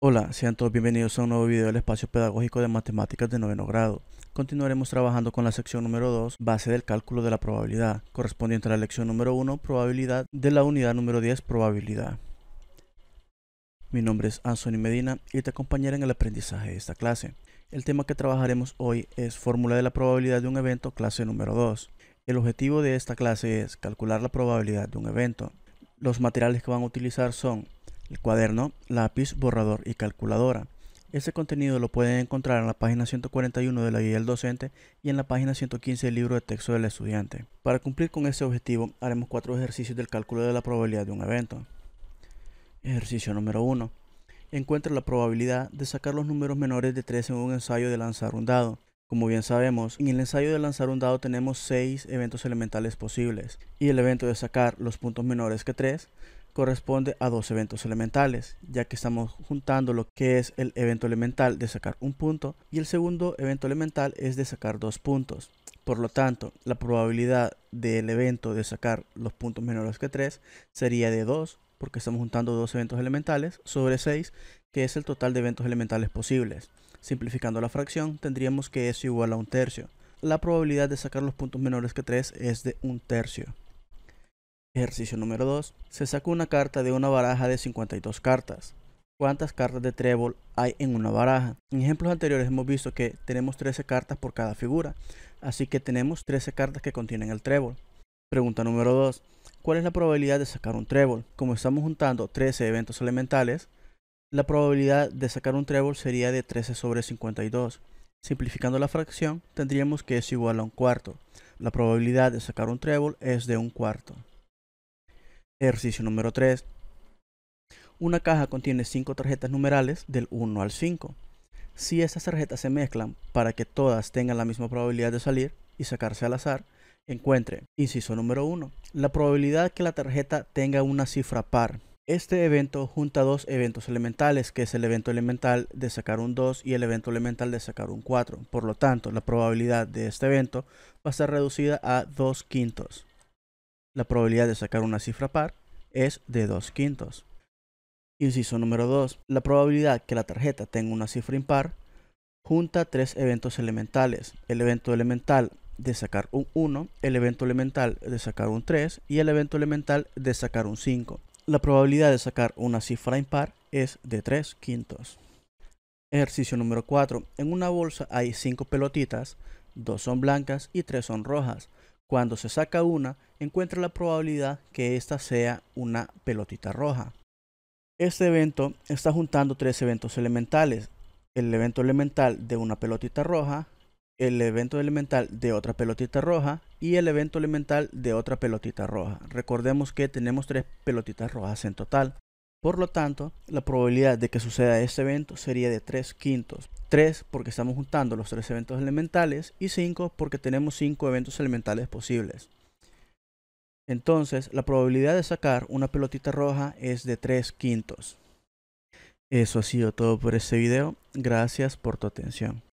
Hola, sean todos bienvenidos a un nuevo video del espacio pedagógico de matemáticas de noveno grado. Continuaremos trabajando con la sección número 2, base del cálculo de la probabilidad, correspondiente a la lección número 1, probabilidad, de la unidad número 10, probabilidad. Mi nombre es Anthony Medina y te acompañaré en el aprendizaje de esta clase. El tema que trabajaremos hoy es fórmula de la probabilidad de un evento, clase número 2. El objetivo de esta clase es calcular la probabilidad de un evento. Los materiales que van a utilizar son el cuaderno, lápiz, borrador y calculadora. Este contenido lo pueden encontrar en la página 141 de la guía del docente y en la página 115 del libro de texto del estudiante. Para cumplir con ese objetivo, haremos cuatro ejercicios del cálculo de la probabilidad de un evento. Ejercicio número 1. Encuentra la probabilidad de sacar los números menores de 3 en un ensayo de lanzar un dado. Como bien sabemos, en el ensayo de lanzar un dado tenemos 6 eventos elementales posibles y el evento de sacar los puntos menores que 3 corresponde a dos eventos elementales, ya que estamos juntando lo que es el evento elemental de sacar un punto y el segundo evento elemental es de sacar dos puntos. Por lo tanto, la probabilidad del evento de sacar los puntos menores que 3 sería de 2, porque estamos juntando dos eventos elementales, sobre 6, que es el total de eventos elementales posibles. Simplificando la fracción, tendríamos que es igual a un tercio. La probabilidad de sacar los puntos menores que 3 es de un tercio. Ejercicio número 2. Se saca una carta de una baraja de 52 cartas. ¿Cuántas cartas de trébol hay en una baraja? En ejemplos anteriores hemos visto que tenemos 13 cartas por cada figura, así que tenemos 13 cartas que contienen el trébol. Pregunta número 2. ¿Cuál es la probabilidad de sacar un trébol? Como estamos juntando 13 eventos elementales, la probabilidad de sacar un trébol sería de 13 sobre 52. Simplificando la fracción, tendríamos que es igual a un cuarto. La probabilidad de sacar un trébol es de un cuarto. Ejercicio número 3. Una caja contiene 5 tarjetas numerales del 1 al 5. Si estas tarjetas se mezclan para que todas tengan la misma probabilidad de salir y sacarse al azar, encuentre, inciso número 1, la probabilidad que la tarjeta tenga una cifra par. Este evento junta dos eventos elementales, que es el evento elemental de sacar un 2 y el evento elemental de sacar un 4. Por lo tanto, la probabilidad de este evento va a ser reducida a 2 quintos la probabilidad de sacar una cifra par es de 2 quintos. Inciso número 2. La probabilidad que la tarjeta tenga una cifra impar junta tres eventos elementales. El evento elemental de sacar un 1, el evento elemental de sacar un 3 y el evento elemental de sacar un 5. La probabilidad de sacar una cifra impar es de 3 quintos. Ejercicio número 4. En una bolsa hay 5 pelotitas, 2 son blancas y 3 son rojas. Cuando se saca una, encuentra la probabilidad que esta sea una pelotita roja. Este evento está juntando tres eventos elementales. El evento elemental de una pelotita roja, el evento elemental de otra pelotita roja y el evento elemental de otra pelotita roja. Recordemos que tenemos tres pelotitas rojas en total. Por lo tanto, la probabilidad de que suceda este evento sería de 3 quintos. 3 porque estamos juntando los 3 eventos elementales y 5 porque tenemos 5 eventos elementales posibles. Entonces, la probabilidad de sacar una pelotita roja es de 3 quintos. Eso ha sido todo por este video. Gracias por tu atención.